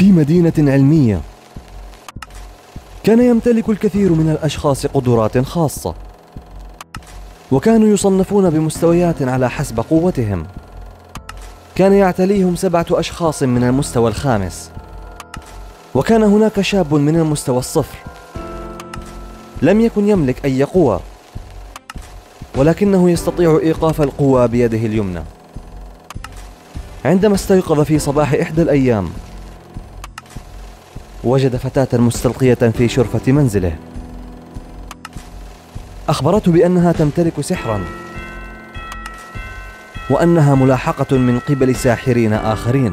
في مدينة علمية كان يمتلك الكثير من الأشخاص قدرات خاصة وكانوا يصنفون بمستويات على حسب قوتهم كان يعتليهم سبعة أشخاص من المستوى الخامس وكان هناك شاب من المستوى الصفر لم يكن يملك أي قوة ولكنه يستطيع إيقاف القوة بيده اليمنى عندما استيقظ في صباح إحدى الأيام وجد فتاة مستلقية في شرفة منزله أخبرته بأنها تمتلك سحرا وأنها ملاحقة من قبل ساحرين آخرين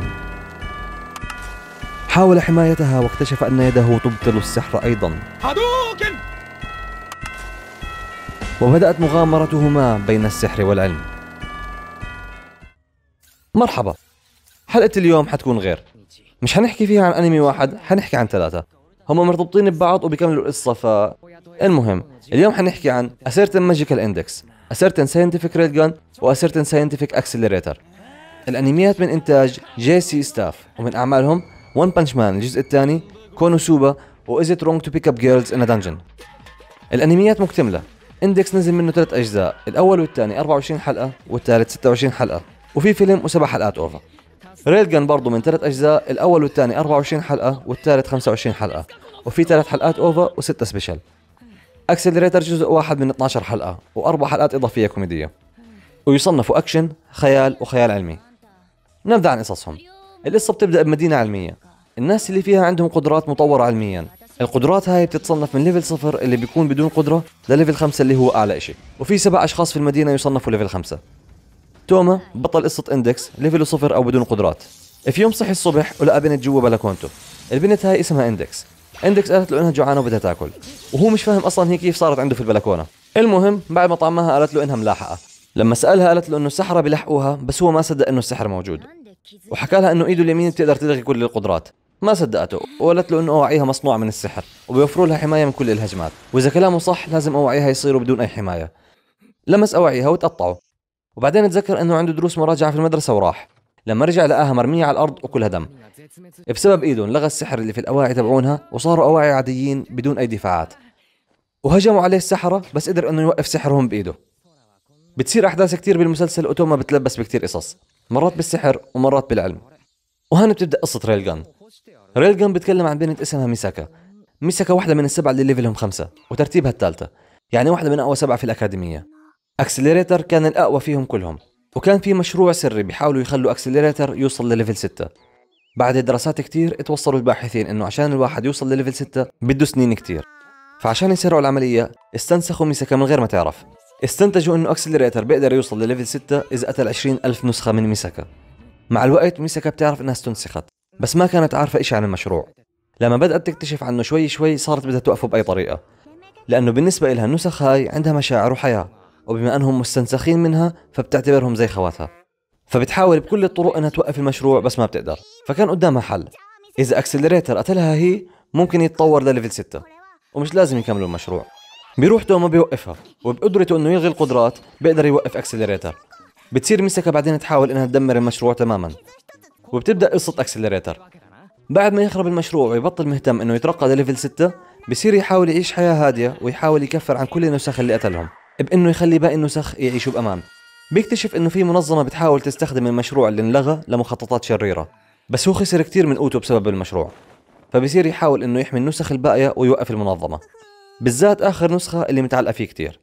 حاول حمايتها واكتشف أن يده تبطل السحر أيضا وبدأت مغامرتهما بين السحر والعلم مرحبا حلقة اليوم حتكون غير مش حنحكي فيها عن انمي واحد حنحكي عن ثلاثة هم مرتبطين ببعض وبيكملوا القصة ف المهم اليوم حنحكي عن A certain magical index A certain scientific railgun و A certain scientific accelerator الانميات من انتاج جي سي ستاف ومن اعمالهم ون بانش مان الجزء الثاني كونوسوبا واز ات رونج تو بيك اب جيرلز ان دنجن الانميات مكتمله اندكس نزل منه ثلاث اجزاء الاول والثاني 24 حلقه والثالث 26 حلقه وفي فيلم وسبع حلقات اوفر ريل جن برضه من ثلاث اجزاء الاول والثاني 24 حلقه والثالث 25 حلقه وفي ثلاث حلقات اوفا وسته سبيشال اكسلريتر جزء واحد من 12 حلقه واربع حلقات اضافيه كوميديه ويصنفوا اكشن خيال وخيال علمي نبدا عن قصصهم القصه بتبدا بمدينه علميه الناس اللي فيها عندهم قدرات مطوره علميا القدرات هاي بتتصنف من ليفل صفر اللي بيكون بدون قدرة لليفل خمسة اللي هو أعلى إشي وفي سبع أشخاص في المدينة يصنفوا ليفل خمسة توما بطل قصة اندكس ليفله صفر أو بدون قدرات في يوم صحي الصبح ولقى بنت جوا بلكونته البنت هاي اسمها اندكس اندكس قالت له انها جوعانه وبدها تاكل وهو مش فاهم اصلا هي كيف صارت عنده في البلكونه المهم بعد ما طعمها قالت له انها ملاحقه لما سالها قالت له انه السحره بيلحقوها بس هو ما صدق انه السحر موجود وحكى لها انه ايده اليمين بتقدر تلغي كل القدرات ما صدقته وقالت له انه اواعيها مصنوعه من السحر وبيوفروا لها حمايه من كل الهجمات واذا كلامه صح لازم اواعيها يصيروا بدون اي حمايه لمس اواعيها وتقطعوا وبعدين تذكر انه عنده دروس مراجعه في المدرسه وراح لما رجع لقاها مرميه على الارض وكلها دم بسبب إيده لغى السحر اللي في الاواعي تبعونها وصاروا اواعي عاديين بدون اي دفاعات وهجموا عليه السحرة بس قدر انه يوقف سحرهم بايده بتصير احداث كتير بالمسلسل اوتوما بتلبس بكتير قصص مرات بالسحر ومرات بالعلم وهنا بتبدا قصه ريل جان ريل جان بتكلم عن بنت اسمها ميساكا ميساكا واحده من السبعه اللي ليفلهم خمسه وترتيبها الثالثه يعني واحده من اقوى سبعه في الاكاديميه اكسلريتر كان الاقوى فيهم كلهم وكان في مشروع سري بيحاولوا يخلوا اكسلريتر يوصل لليفل 6 بعد دراسات كتير اتوصلوا الباحثين انه عشان الواحد يوصل لليفل 6 بده سنين كتير فعشان يسرعوا العملية استنسخوا ميساكا من غير ما تعرف استنتجوا انه اكسلريتر بيقدر يوصل لليفل 6 اذا قتل 20 ألف نسخة من ميساكا مع الوقت ميساكا بتعرف انها استنسخت بس ما كانت عارفة إشي عن المشروع لما بدأت تكتشف عنه شوي شوي صارت بدها توقفه بأي طريقة لأنه بالنسبة لها النسخ هاي عندها مشاعر وحياة وبما أنهم مستنسخين منها فبتعتبرهم زي خواتها فبتحاول بكل الطرق أنها توقف المشروع بس ما بتقدر فكان قدامها حل إذا أكسلريتر قتلها هي ممكن يتطور لليفل 6 ومش لازم يكملوا المشروع بيروح دوما بيوقفها وبقدرته انه يلغي القدرات بيقدر يوقف اكسلريتر بتصير مسكة بعدين تحاول انها تدمر المشروع تماما وبتبدا قصة اكسلريتر بعد ما يخرب المشروع ويبطل مهتم انه يترقى لليفل 6 بصير يحاول يعيش حياة هادية ويحاول يكفر عن كل النسخ اللي قتلهم بانه يخلي باقي النسخ يعيشوا بامان بيكتشف انه في منظمه بتحاول تستخدم المشروع اللي انلغى لمخططات شريره بس هو خسر كثير من قوته بسبب المشروع فبصير يحاول انه يحمي النسخ الباقيه ويوقف المنظمه بالذات اخر نسخه اللي متعلقه فيه كثير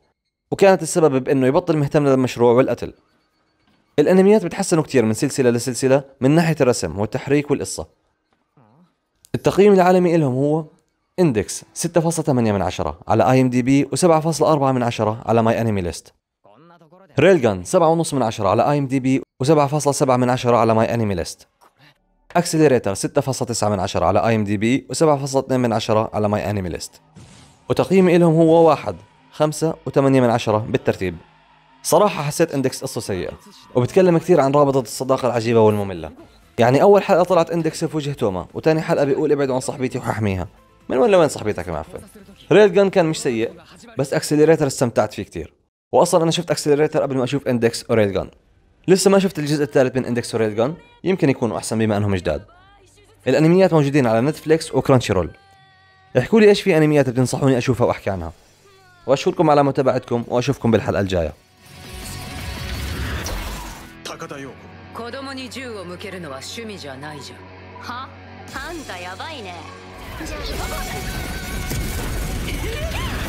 وكانت السبب بانه يبطل مهتم للمشروع والقتل الانميات بتحسنوا كثير من سلسله لسلسله من ناحيه الرسم والتحريك والقصه التقييم العالمي لهم هو اندكس 6.8 من 10 على اي ام دي بي و7.4 من 10 على ماي انمي ليست ريلجان 7.5 من 10 على اي ام دي بي و7.7 من 10 على ماي انمي ليست اكسلريتر 6.9 من 10 على اي ام دي بي و7.2 من 10 على ماي انمي ليست وتقييمي لهم هو واحد خمسة وثمانية من عشرة بالترتيب صراحة حسيت اندكس قصة سيئة وبتكلم كثير عن رابطة الصداقة العجيبة والمملة يعني أول حلقة طلعت اندكس في وجه توما وتاني حلقة بيقول ابعدوا عن صاحبتي وححميها من وين لوين صاحبتك معفن ريل جان كان مش سيء بس اكسلريتر استمتعت فيه كتير واصلا انا شفت اكسلريتر قبل ما اشوف اندكس وريل جان لسه ما شفت الجزء الثالث من اندكس وريل جان يمكن يكونوا احسن بما انهم جداد الانميات موجودين على نتفليكس وكرانشي رول احكوا لي ايش في انميات بتنصحوني اشوفها واحكي عنها واشكركم على متابعتكم واشوفكم بالحلقه الجايه 子供に銃を向けるのは趣味じゃないじゃんはあんたやばいねじゃあ行こう